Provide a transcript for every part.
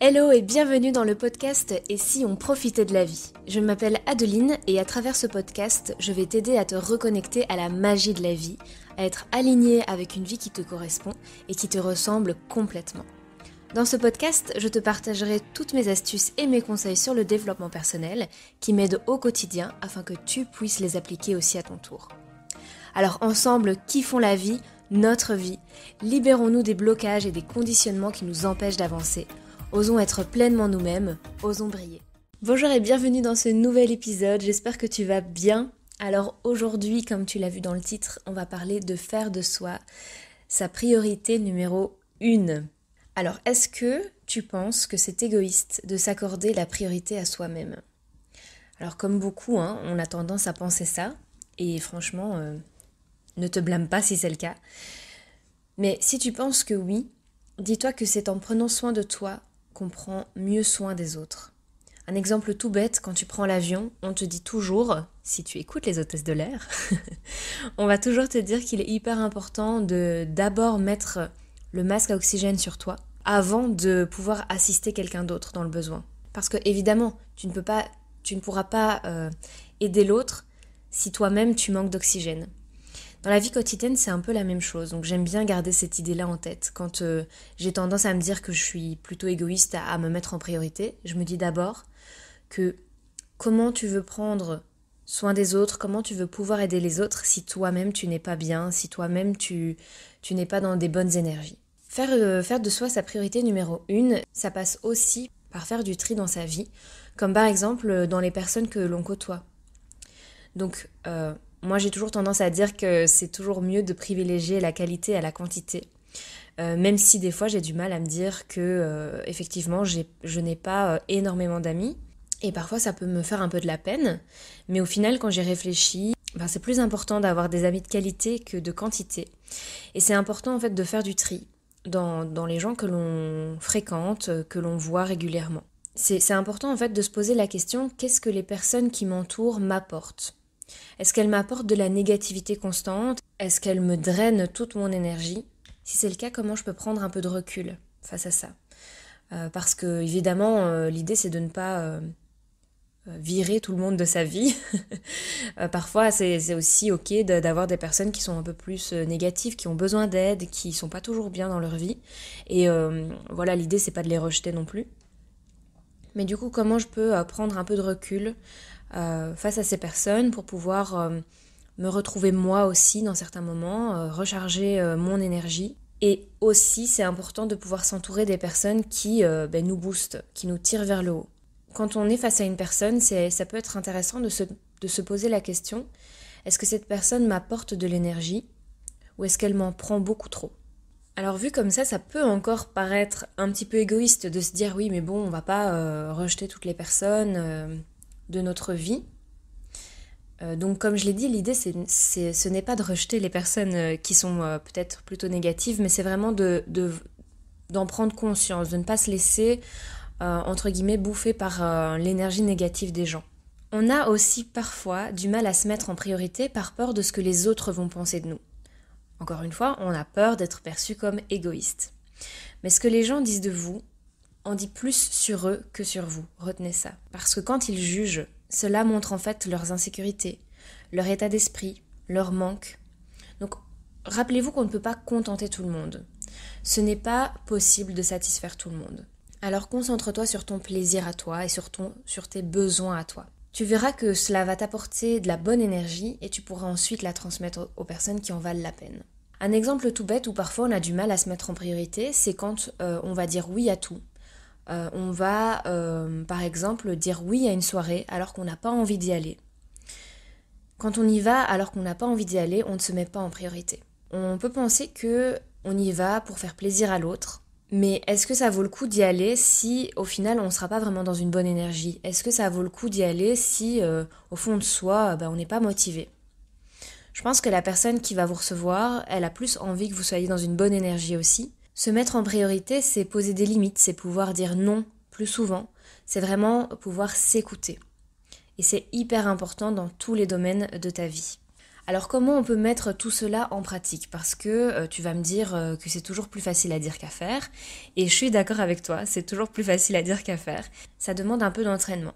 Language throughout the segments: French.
Hello et bienvenue dans le podcast Et si on profitait de la vie Je m'appelle Adeline et à travers ce podcast, je vais t'aider à te reconnecter à la magie de la vie, à être aligné avec une vie qui te correspond et qui te ressemble complètement. Dans ce podcast, je te partagerai toutes mes astuces et mes conseils sur le développement personnel qui m'aident au quotidien afin que tu puisses les appliquer aussi à ton tour. Alors ensemble, qui font la vie, notre vie, libérons-nous des blocages et des conditionnements qui nous empêchent d'avancer Osons être pleinement nous-mêmes, osons briller. Bonjour et bienvenue dans ce nouvel épisode, j'espère que tu vas bien. Alors aujourd'hui, comme tu l'as vu dans le titre, on va parler de faire de soi sa priorité numéro 1. Alors est-ce que tu penses que c'est égoïste de s'accorder la priorité à soi-même Alors comme beaucoup, hein, on a tendance à penser ça, et franchement, euh, ne te blâme pas si c'est le cas. Mais si tu penses que oui, dis-toi que c'est en prenant soin de toi prend mieux soin des autres. Un exemple tout bête, quand tu prends l'avion, on te dit toujours, si tu écoutes les hôtesses de l'air, on va toujours te dire qu'il est hyper important de d'abord mettre le masque à oxygène sur toi avant de pouvoir assister quelqu'un d'autre dans le besoin. Parce que évidemment, tu ne peux pas, tu ne pourras pas euh, aider l'autre si toi-même tu manques d'oxygène. Dans la vie quotidienne, c'est un peu la même chose, donc j'aime bien garder cette idée-là en tête. Quand euh, j'ai tendance à me dire que je suis plutôt égoïste à, me mettre en priorité, je me dis d'abord que comment tu veux prendre soin des autres, comment tu veux pouvoir aider les autres si toi-même tu n'es pas bien, si toi-même tu, tu n'es pas dans des bonnes énergies. Faire, euh, faire de soi sa priorité numéro une, ça passe aussi par faire du tri dans sa vie, comme par exemple euh, dans les personnes que l'on côtoie. Donc, moi, j'ai toujours tendance à dire que c'est toujours mieux de privilégier la qualité à la quantité. Euh, même si des fois j'ai du mal à me dire que euh, effectivement je n'ai pas euh, énormément d'amis et parfois ça peut me faire un peu de la peine mais au final quand j'ai réfléchi ben, c'est plus important d'avoir des amis de qualité que de quantité et c'est important en fait de faire du tri dans, dans les gens que l'on fréquente que l'on voit régulièrement c'est important en fait de se poser la question qu'est-ce que les personnes qui m'entourent m'apportent est-ce qu'elle m'apporte de la négativité constante Est-ce qu'elle me draine toute mon énergie Si c'est le cas, comment je peux prendre un peu de recul face à ça euh, Parce que, évidemment, euh, l'idée c'est de ne pas euh, virer tout le monde de sa vie. Parfois, c'est aussi ok d'avoir des personnes qui sont un peu plus négatives, qui ont besoin d'aide, qui ne sont pas toujours bien dans leur vie. Et voilà, l'idée c'est pas de les rejeter non plus. Mais du coup, comment je peux prendre un peu de recul euh, face à ces personnes pour pouvoir euh, me retrouver moi aussi dans certains moments, euh, recharger mon énergie. Et aussi, c'est important de pouvoir s'entourer des personnes qui ben, nous boostent, qui nous tirent vers le haut. Quand on est face à une personne, ça peut être intéressant de se, poser la question, est-ce que cette personne m'apporte de l'énergie ou est-ce qu'elle m'en prend beaucoup trop alors vu comme ça, ça peut encore paraître un petit peu égoïste de se dire oui mais bon, on va pas rejeter toutes les personnes, de notre vie. Euh, donc comme je l'ai dit, l'idée, c'est, ce n'est pas de rejeter les personnes euh, qui sont euh, peut-être plutôt négatives, mais c'est vraiment de, d'en prendre conscience, de ne pas se laisser, entre guillemets, bouffer par l'énergie négative des gens. On a aussi parfois du mal à se mettre en priorité par peur de ce que les autres vont penser de nous. Encore une fois, on a peur d'être perçu comme égoïste. Mais ce que les gens disent de vous, on dit plus sur eux que sur vous, retenez ça. Parce que quand ils jugent, cela montre en fait leurs insécurités, leur état d'esprit, leur manque. Donc rappelez-vous qu'on ne peut pas contenter tout le monde. Ce n'est pas possible de satisfaire tout le monde. Alors concentre-toi sur ton plaisir à toi et sur, ton, sur tes besoins à toi. Tu verras que cela va t'apporter de la bonne énergie et tu pourras ensuite la transmettre aux personnes qui en valent la peine. Un exemple tout bête où parfois on a du mal à se mettre en priorité, c'est quand euh, on va dire oui à tout. Euh, on va, euh, par exemple, dire oui à une soirée alors qu'on n'a pas envie d'y aller. Quand on y va alors qu'on n'a pas envie d'y aller, on ne se met pas en priorité. On peut penser que on y va pour faire plaisir à l'autre, mais est-ce que ça vaut le coup d'y aller si au final on ne sera pas vraiment dans une bonne énergie Est-ce que ça vaut le coup d'y aller si euh, au fond de soi bah, on n'est pas motivé Je pense que la personne qui va vous recevoir, elle a plus envie que vous soyez dans une bonne énergie aussi, se mettre en priorité, c'est poser des limites, c'est pouvoir dire non plus souvent, c'est vraiment pouvoir s'écouter. Et c'est hyper important dans tous les domaines de ta vie. Alors comment on peut mettre tout cela en pratique Parce que euh, tu vas me dire euh, que c'est toujours plus facile à dire qu'à faire, et je suis d'accord avec toi, c'est toujours plus facile à dire qu'à faire. Ça demande un peu d'entraînement.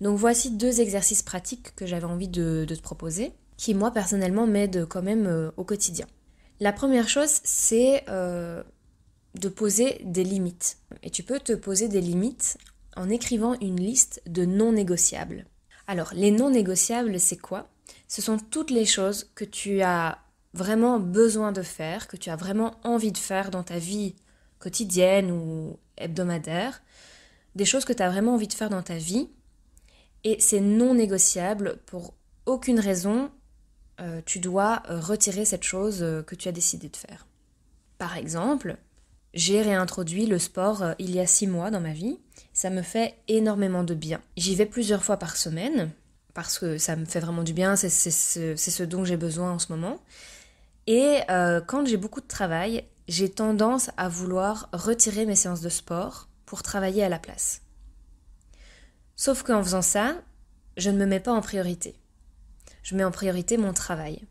Donc voici deux exercices pratiques que j'avais envie de, te proposer, qui moi personnellement m'aident quand même euh, au quotidien. La première chose, c'est de poser des limites. Et tu peux te poser des limites en écrivant une liste de non négociables. Alors, les non négociables, c'est quoi Ce sont toutes les choses que tu as vraiment besoin de faire, que tu as vraiment envie de faire dans ta vie quotidienne ou hebdomadaire, des choses que tu as vraiment envie de faire dans ta vie, et c'est non négociable pour aucune raison, euh, tu dois retirer cette chose euh, que tu as décidé de faire. Par exemple, j'ai réintroduit le sport euh, il y a six mois dans ma vie. Ça me fait énormément de bien. J'y vais plusieurs fois par semaine parce que ça me fait vraiment du bien, c'est ce dont j'ai besoin en ce moment. Et euh, quand j'ai beaucoup de travail, j'ai tendance à vouloir retirer mes séances de sport pour travailler à la place. Sauf qu'en faisant ça, je ne me mets pas en priorité. Je mets en priorité mon travail.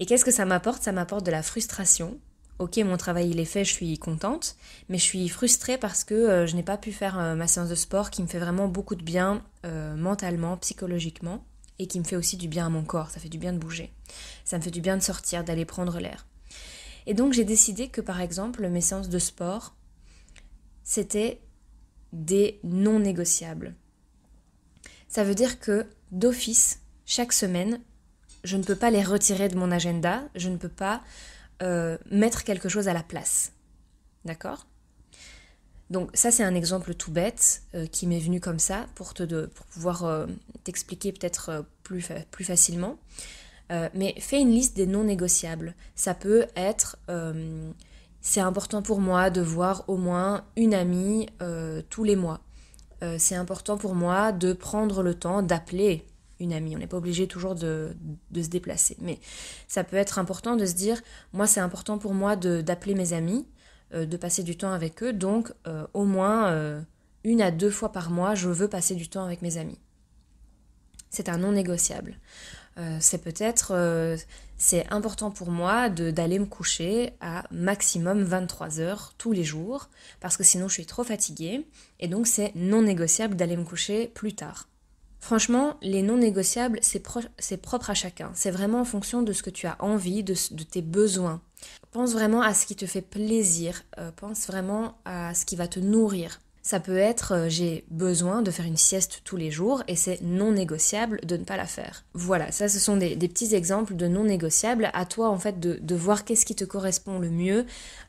Et qu'est-ce que ça m'apporte Ça m'apporte de la frustration ok, mon travail il est fait, je suis contente, mais je suis frustrée parce que euh, je n'ai pas pu faire euh, ma séance de sport qui me fait vraiment beaucoup de bien euh, mentalement, psychologiquement, et qui me fait aussi du bien à mon corps, ça fait du bien de bouger, ça me fait du bien de sortir, d'aller prendre l'air. Et donc j'ai décidé que par exemple mes séances de sport, c'était des non négociables. Ça veut dire que d'office, chaque semaine, je ne peux pas les retirer de mon agenda, je ne peux pas euh, mettre quelque chose à la place. D'accord Donc ça c'est un exemple tout bête euh, qui m'est venu comme ça pour, te de, pouvoir euh, t'expliquer peut-être plus, plus facilement. mais fais une liste des non négociables. Ça peut être c'est important pour moi de voir au moins une amie tous les mois. c'est important pour moi de prendre le temps d'appeler une amie. On n'est pas obligé toujours de, se déplacer. Mais ça peut être important de se dire, moi c'est important pour moi d'appeler mes amis, euh, de passer du temps avec eux. Donc euh, au moins euh, une à deux fois par mois, je veux passer du temps avec mes amis. C'est un non négociable. c'est peut-être, c'est important pour moi d'aller me coucher à maximum 23 heures tous les jours, parce que sinon je suis trop fatiguée, et donc c'est non négociable d'aller me coucher plus tard. Franchement, les non négociables, c'est, propre à chacun. C'est vraiment en fonction de ce que tu as envie, de, tes besoins. Pense vraiment à ce qui te fait plaisir. Euh, pense vraiment à ce qui va te nourrir. Ça peut être euh, j'ai besoin de faire une sieste tous les jours et c'est non négociable de ne pas la faire. Voilà, ça ce sont des, petits exemples de non négociables. À toi en fait de, voir qu'est-ce qui te correspond le mieux,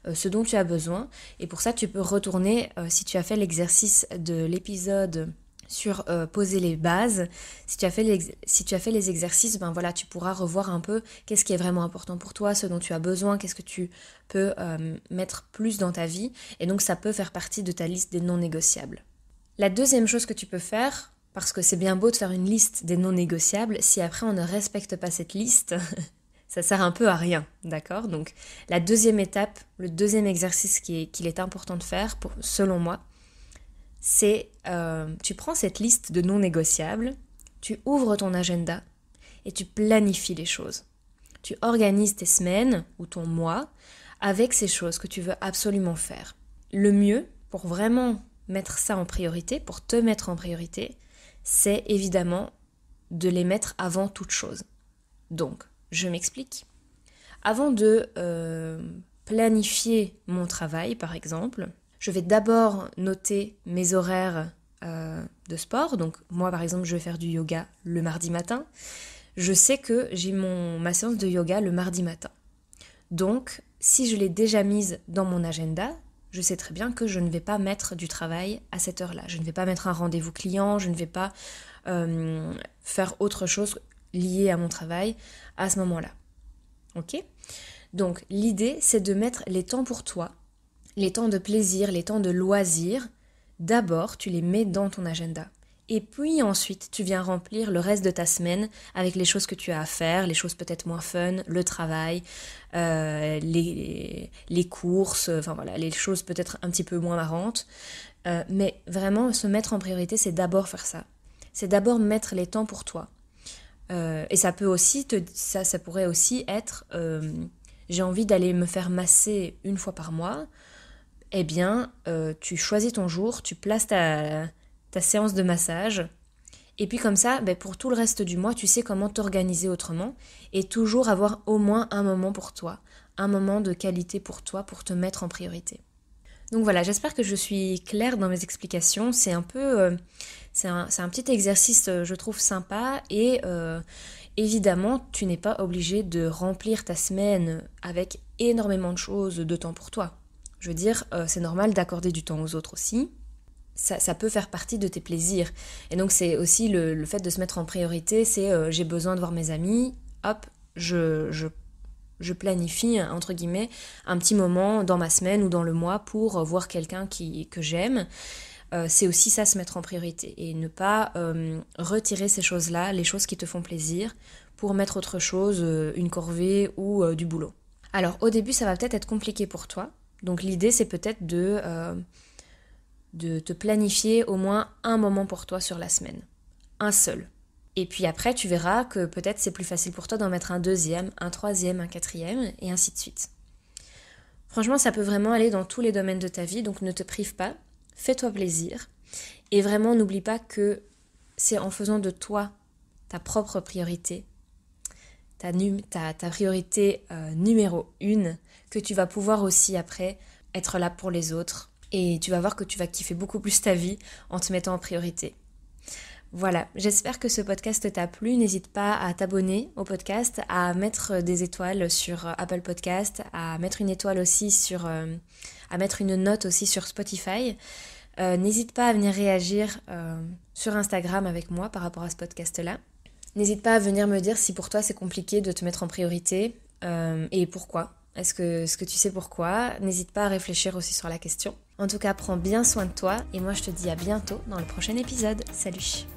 euh, ce dont tu as besoin. Et pour ça tu peux retourner, si tu as fait l'exercice de l'épisode sur euh, poser les bases. Si tu as fait les, si tu as fait les exercices, ben voilà, tu pourras revoir un peu qu'est-ce qui est vraiment important pour toi, ce dont tu as besoin, qu'est-ce que tu peux euh, mettre plus dans ta vie. Et donc ça peut faire partie de ta liste des non négociables. La deuxième chose que tu peux faire, parce que c'est bien beau de faire une liste des non négociables, si après on ne respecte pas cette liste, ça sert un peu à rien, d'accord Donc la deuxième étape, le deuxième exercice qu'il est, est important de faire, selon moi, c'est euh, tu prends cette liste de non négociables, tu ouvres ton agenda et tu planifies les choses. Tu organises tes semaines ou ton mois avec ces choses que tu veux absolument faire. Le mieux pour vraiment mettre ça en priorité, pour te mettre en priorité, c'est évidemment de les mettre avant toute chose. Donc, je m'explique. Avant de euh, planifier mon travail, par exemple, je vais d'abord noter mes horaires euh, de sport. Donc moi par exemple je vais faire du yoga le mardi matin. Je sais que j'ai mon, ma séance de yoga le mardi matin. Donc si je l'ai déjà mise dans mon agenda, je sais très bien que je ne vais pas mettre du travail à cette heure-là. Je ne vais pas mettre un rendez-vous client, je ne vais pas euh, faire autre chose liée à mon travail à ce moment-là. Ok Donc l'idée c'est de mettre les temps pour toi les temps de plaisir, les temps de loisir, d'abord tu les mets dans ton agenda. Et puis ensuite, tu viens remplir le reste de ta semaine avec les choses que tu as à faire, les choses peut-être moins fun, le travail, euh, les, courses, voilà, les choses peut-être un petit peu moins marrantes. Euh, mais vraiment, se mettre en priorité, c'est d'abord faire ça. C'est d'abord mettre les temps pour toi. Euh, et ça peut aussi te, ça, ça pourrait aussi être, j'ai envie d'aller me faire masser une fois par mois eh bien, euh, tu choisis ton jour, tu places ta, séance de massage, et puis comme ça, ben, pour tout le reste du mois, tu sais comment t'organiser autrement, et toujours avoir au moins un moment pour toi, un moment de qualité pour toi, pour te mettre en priorité. Donc voilà, j'espère que je suis claire dans mes explications. C'est un peu, euh, c'est un, petit exercice, euh, je trouve sympa. Et évidemment, tu n'es pas obligé de remplir ta semaine avec énormément de choses de temps pour toi. Je veux dire, euh, c'est normal d'accorder du temps aux autres aussi. Ça, peut faire partie de tes plaisirs. Et donc c'est aussi le, fait de se mettre en priorité, c'est euh, j'ai besoin de voir mes amis, hop, je, je, je, planifie, entre guillemets, un petit moment dans ma semaine ou dans le mois pour euh, voir quelqu'un qui, que j'aime. c'est aussi ça se mettre en priorité et ne pas retirer ces choses-là, les choses qui te font plaisir, pour mettre autre chose, une corvée ou du boulot. Alors au début ça va peut-être être compliqué pour toi, donc l'idée, c'est peut-être de, euh, de te planifier au moins un moment pour toi sur la semaine. Un seul. Et puis après, tu verras que peut-être c'est plus facile pour toi d'en mettre un deuxième, un troisième, un quatrième, et ainsi de suite. Franchement, ça peut vraiment aller dans tous les domaines de ta vie, donc ne te prive pas, fais-toi plaisir. Et vraiment, n'oublie pas que c'est en faisant de toi ta propre priorité ta, priorité euh, numéro une, que tu vas pouvoir aussi après être là pour les autres. Et tu vas voir que tu vas kiffer beaucoup plus ta vie en te mettant en priorité. Voilà, j'espère que ce podcast t'a plu. N'hésite pas à t'abonner au podcast, à mettre des étoiles sur euh, Apple Podcast, à mettre une étoile aussi sur, euh, à mettre une note aussi sur Spotify. N'hésite pas à venir réagir sur Instagram avec moi par rapport à ce podcast-là. N'hésite pas à venir me dire si pour toi c'est compliqué de te mettre en priorité euh, et pourquoi. Est-ce que, que tu sais pourquoi N'hésite pas à réfléchir aussi sur la question. En tout cas, prends bien soin de toi et moi je te dis à bientôt dans le prochain épisode. Salut